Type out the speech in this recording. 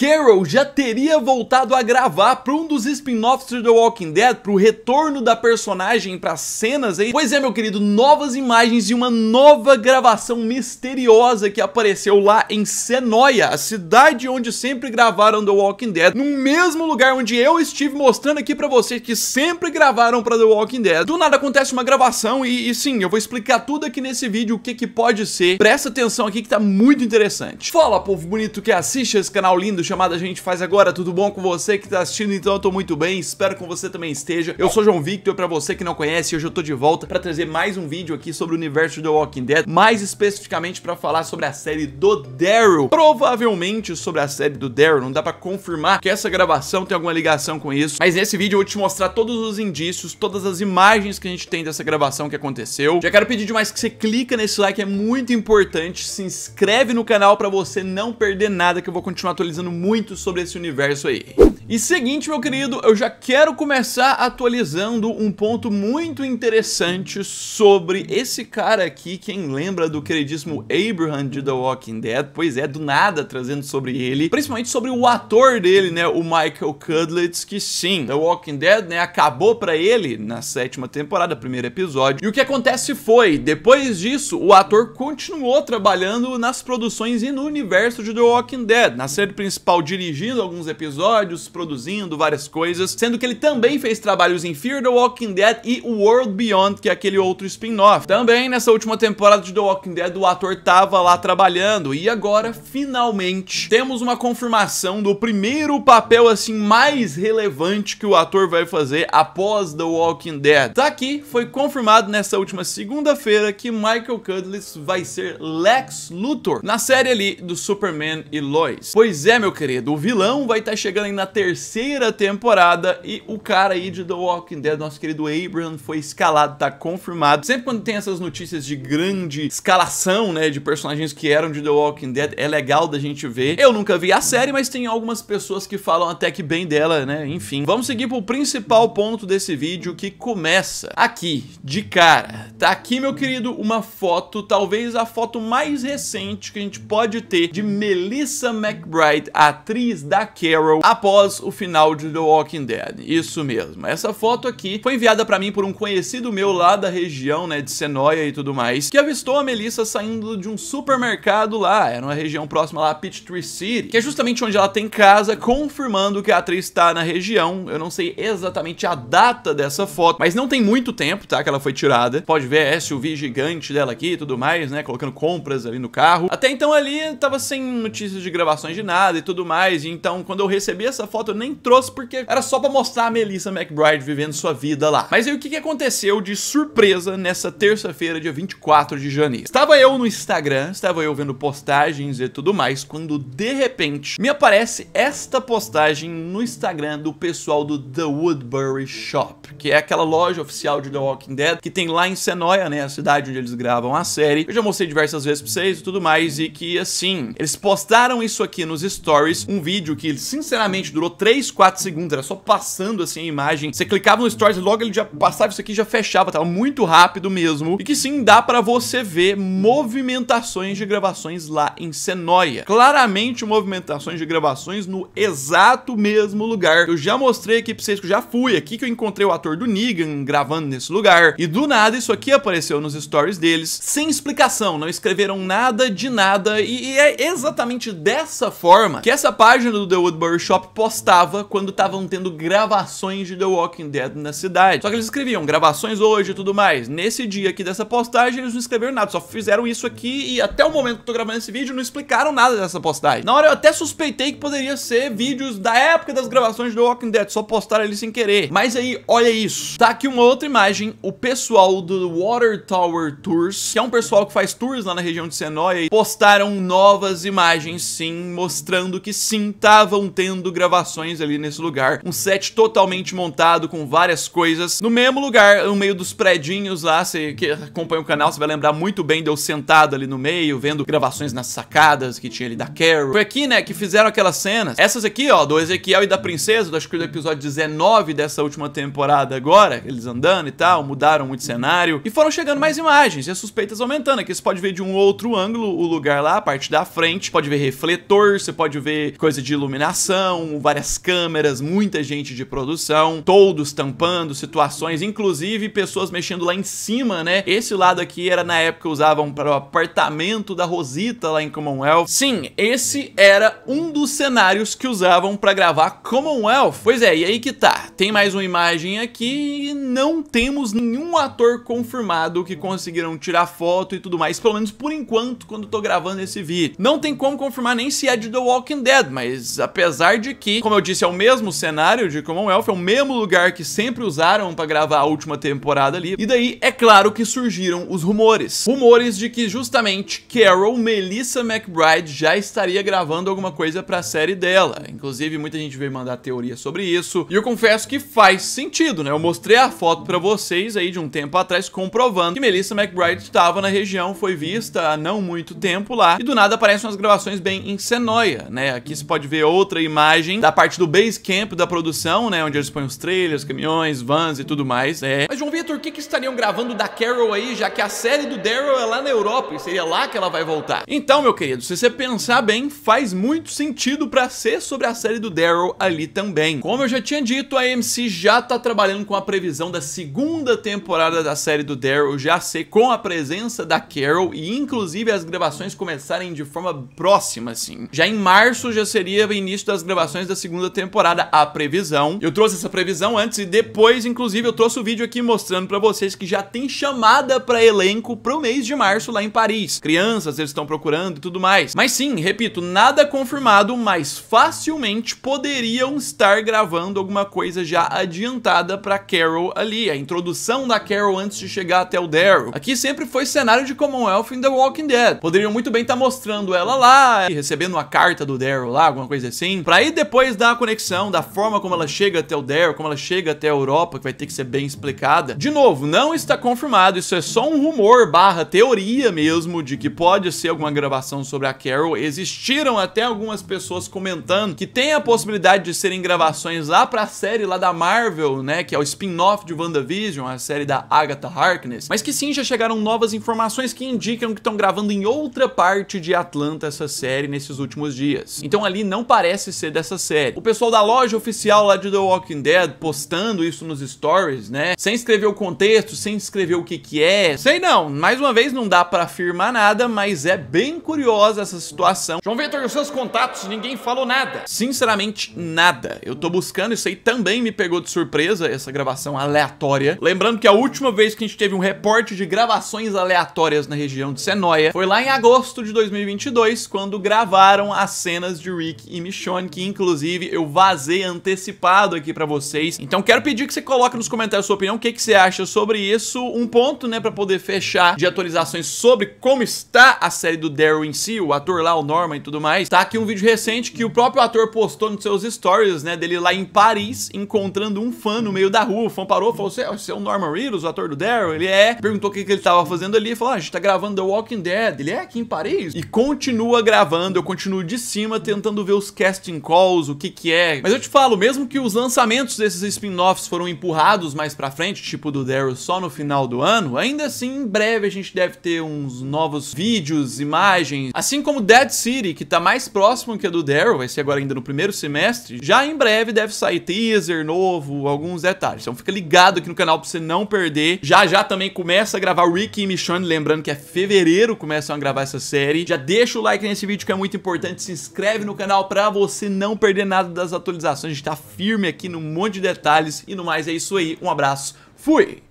Carol já teria voltado a gravar para um dos spin-offs de The Walking Dead, para o retorno da personagem para cenas aí. Pois é, meu querido, novas imagens e uma nova gravação misteriosa que apareceu lá em Senoia, a cidade onde sempre gravaram The Walking Dead, no mesmo lugar onde eu estive mostrando aqui para vocês que sempre gravaram para The Walking Dead. Do nada acontece uma gravação e, e sim, eu vou explicar tudo aqui nesse vídeo o que que pode ser. Presta atenção aqui que tá muito interessante. Fala, povo bonito que assiste esse canal lindo chamada a gente faz agora. Tudo bom com você que tá assistindo? Então eu tô muito bem, espero que você também esteja. Eu sou João Victor, para você que não conhece, hoje eu tô de volta para trazer mais um vídeo aqui sobre o universo do The Walking Dead, mais especificamente para falar sobre a série do Daryl. Provavelmente sobre a série do Daryl, não dá para confirmar que essa gravação tem alguma ligação com isso, mas nesse vídeo eu vou te mostrar todos os indícios, todas as imagens que a gente tem dessa gravação que aconteceu. Já quero pedir demais que você clica nesse like, é muito importante, se inscreve no canal para você não perder nada que eu vou continuar atualizando muito sobre esse universo aí. E seguinte, meu querido, eu já quero começar atualizando um ponto muito interessante sobre esse cara aqui, quem lembra do queridíssimo Abraham de The Walking Dead, pois é, do nada trazendo sobre ele, principalmente sobre o ator dele, né, o Michael Cudlitz, que sim, The Walking Dead, né, acabou pra ele na sétima temporada, primeiro episódio, e o que acontece foi, depois disso, o ator continuou trabalhando nas produções e no universo de The Walking Dead, na série principal dirigindo alguns episódios, produzindo várias coisas, sendo que ele também fez trabalhos em Fear the Walking Dead e World Beyond, que é aquele outro spin-off. Também nessa última temporada de The Walking Dead, o ator tava lá trabalhando e agora finalmente temos uma confirmação do primeiro papel assim mais relevante que o ator vai fazer após The Walking Dead. Tá aqui, foi confirmado nessa última segunda-feira que Michael Cudlitz vai ser Lex Luthor na série ali do Superman e Lois. Pois é, meu querido, o vilão vai estar tá chegando aí na terceira terceira temporada e o cara aí de The Walking Dead, nosso querido Abraham, foi escalado, tá confirmado. Sempre quando tem essas notícias de grande escalação, né, de personagens que eram de The Walking Dead, é legal da gente ver. Eu nunca vi a série, mas tem algumas pessoas que falam até que bem dela, né, enfim. Vamos seguir pro principal ponto desse vídeo que começa aqui, de cara. Tá aqui, meu querido, uma foto, talvez a foto mais recente que a gente pode ter de Melissa McBride, atriz da Carol, após o final de The Walking Dead. Isso mesmo. Essa foto aqui foi enviada para mim por um conhecido meu lá da região, né, de Senoia e tudo mais, que avistou a Melissa saindo de um supermercado lá, era uma região próxima lá a Peachtree City, que é justamente onde ela tem casa, confirmando que a atriz está na região. Eu não sei exatamente a data dessa foto, mas não tem muito tempo, tá, que ela foi tirada. Pode ver a SUV gigante dela aqui e tudo mais, né, colocando compras ali no carro. Até então ali tava sem notícias de gravações de nada e tudo mais, e então quando eu recebi essa foto foto eu nem trouxe porque era só pra mostrar a Melissa McBride vivendo sua vida lá. Mas aí o que, que aconteceu de surpresa nessa terça-feira, dia 24 de janeiro? Estava eu no Instagram, estava eu vendo postagens e tudo mais, quando de repente me aparece esta postagem no Instagram do pessoal do The Woodbury Shop, que é aquela loja oficial de The Walking Dead que tem lá em Senoia, né, a cidade onde eles gravam a série. Eu já mostrei diversas vezes pra vocês e tudo mais, e que assim, eles postaram isso aqui nos stories, um vídeo que sinceramente durou demorou 3, 4 segundos, era só passando assim a imagem. Você clicava no Stories, logo ele já passava isso aqui já fechava, tava muito rápido mesmo. E que sim, dá pra você ver movimentações de gravações lá em Senoia. Claramente movimentações de gravações no exato mesmo lugar. Eu já mostrei aqui pra vocês que eu já fui aqui que eu encontrei o ator do Negan gravando nesse lugar. E do nada isso aqui apareceu nos stories deles, sem explicação, não escreveram nada de nada. E, e é exatamente dessa forma que essa página do The Woodbury Shop possa estava quando estavam tendo gravações de The Walking Dead na cidade. Só que eles escreviam gravações hoje e tudo mais. Nesse dia aqui dessa postagem, eles não escreveram nada, só fizeram isso aqui e até o momento que eu tô gravando esse vídeo não explicaram nada dessa postagem. Na hora eu até suspeitei que poderia ser vídeos da época das gravações de The Walking Dead, só postaram ali sem querer. Mas aí, olha isso. Tá aqui uma outra imagem, o pessoal do Water Tower Tours, que é um pessoal que faz tours lá na região de Senoia, postaram novas imagens sim, mostrando que sim, estavam tendo gravações ali nesse lugar. Um set totalmente montado com várias coisas. No mesmo lugar, no meio dos predinhos lá, você que acompanha o canal, você vai lembrar muito bem de eu sentado ali no meio, vendo gravações nas sacadas que tinha ali da Carol. Foi aqui, né, que fizeram aquelas cenas. Essas aqui, ó, do Ezequiel e da princesa, acho que do episódio 19 dessa última temporada agora, eles andando e tal, mudaram muito cenário. E foram chegando mais imagens e as suspeitas aumentando. Aqui você pode ver de um outro ângulo o lugar lá, a parte da frente, pode ver refletor, você pode ver coisa de iluminação, várias várias câmeras, muita gente de produção, todos tampando situações, inclusive pessoas mexendo lá em cima, né? Esse lado aqui era na época usavam para o apartamento da Rosita lá em Commonwealth. Sim, esse era um dos cenários que usavam para gravar Commonwealth. Pois é, e aí que tá. Tem mais uma imagem aqui e não temos nenhum ator confirmado que conseguiram tirar foto e tudo mais, pelo menos por enquanto, quando tô gravando esse vídeo. Não tem como confirmar nem se é de The Walking Dead, mas apesar de que como eu disse, é o mesmo cenário de Commonwealth, é o mesmo lugar que sempre usaram para gravar a última temporada ali. E daí, é claro que surgiram os rumores. Rumores de que justamente Carol Melissa McBride já estaria gravando alguma coisa para a série dela. Inclusive, muita gente veio mandar teoria sobre isso. E eu confesso que faz sentido, né? Eu mostrei a foto para vocês aí de um tempo atrás comprovando que Melissa McBride estava na região, foi vista há não muito tempo lá. E do nada aparecem umas gravações bem em Senoia né? Aqui se pode ver outra imagem da parte do base camp da produção, né? Onde eles põem os trailers, caminhões, vans e tudo mais. É. Mas João Vitor, o que, que estariam gravando da Carol aí, já que a série do Daryl é lá na Europa e seria lá que ela vai voltar? Então, meu querido, se você pensar bem, faz muito sentido para ser sobre a série do Daryl ali também. Como eu já tinha dito, a AMC já tá trabalhando com a previsão da segunda temporada da série do Daryl já ser com a presença da Carol e inclusive as gravações começarem de forma próxima, assim. Já em março já seria o início das gravações da segunda segunda temporada, a previsão. Eu trouxe essa previsão antes e depois, inclusive, eu trouxe o um vídeo aqui mostrando pra vocês que já tem chamada pra elenco pro mês de março lá em Paris. Crianças, eles estão procurando e tudo mais. Mas sim, repito, nada confirmado, mas facilmente poderiam estar gravando alguma coisa já adiantada pra Carol ali, a introdução da Carol antes de chegar até o Daryl. Aqui sempre foi cenário de Commonwealth in The Walking Dead. Poderiam muito bem estar tá mostrando ela lá, recebendo uma carta do Daryl lá, alguma coisa assim, pra aí depois da conexão, da forma como ela chega até o Daryl, como ela chega até a Europa, que vai ter que ser bem explicada. De novo, não está confirmado, isso é só um rumor barra teoria mesmo de que pode ser alguma gravação sobre a Carol. Existiram até algumas pessoas comentando que tem a possibilidade de serem gravações lá pra série lá da Marvel, né, que é o spin-off de WandaVision, a série da Agatha Harkness, mas que sim já chegaram novas informações que indicam que estão gravando em outra parte de Atlanta essa série nesses últimos dias. Então ali não parece ser dessa série série. O pessoal da loja oficial lá de The Walking Dead postando isso nos stories, né? Sem escrever o contexto, sem escrever o que que é. Sei não, mais uma vez não dá pra afirmar nada, mas é bem curiosa essa situação. João Vitor, os seus contatos, ninguém falou nada. Sinceramente, nada. Eu tô buscando, isso aí também me pegou de surpresa, essa gravação aleatória. Lembrando que a última vez que a gente teve um reporte de gravações aleatórias na região de Senoia foi lá em agosto de 2022, quando gravaram as cenas de Rick e Michonne, que inclusive Inclusive, eu vazei antecipado aqui pra vocês. Então quero pedir que você coloque nos comentários sua opinião, o que, que você acha sobre isso. Um ponto, né, pra poder fechar de atualizações sobre como está a série do Daryl em si, o ator lá, o Norman e tudo mais. Tá aqui um vídeo recente que o próprio ator postou nos seus stories, né, dele lá em Paris, encontrando um fã no meio da rua. O fã parou, falou, você é, é o Norman Reedus, o ator do Daryl? Ele é. Perguntou o que, que ele tava fazendo ali, e falou, ah, a gente tá gravando The Walking Dead. Ele é aqui em Paris? E continua gravando, eu continuo de cima tentando ver os casting calls, o que que é. Mas eu te falo, mesmo que os lançamentos desses spin-offs foram empurrados mais pra frente, tipo do Daryl só no final do ano, ainda assim, em breve a gente deve ter uns novos vídeos, imagens, assim como Dead City, que tá mais próximo que a do Daryl, vai ser agora ainda no primeiro semestre, já em breve deve sair teaser novo, alguns detalhes. Então fica ligado aqui no canal pra você não perder. Já já também começa a gravar Ricky e Michonne, lembrando que é fevereiro começam a gravar essa série. Já deixa o like nesse vídeo que é muito importante, se inscreve no canal pra você não perder nada das atualizações, a gente tá firme aqui num monte de detalhes e no mais é isso aí. Um abraço, fui!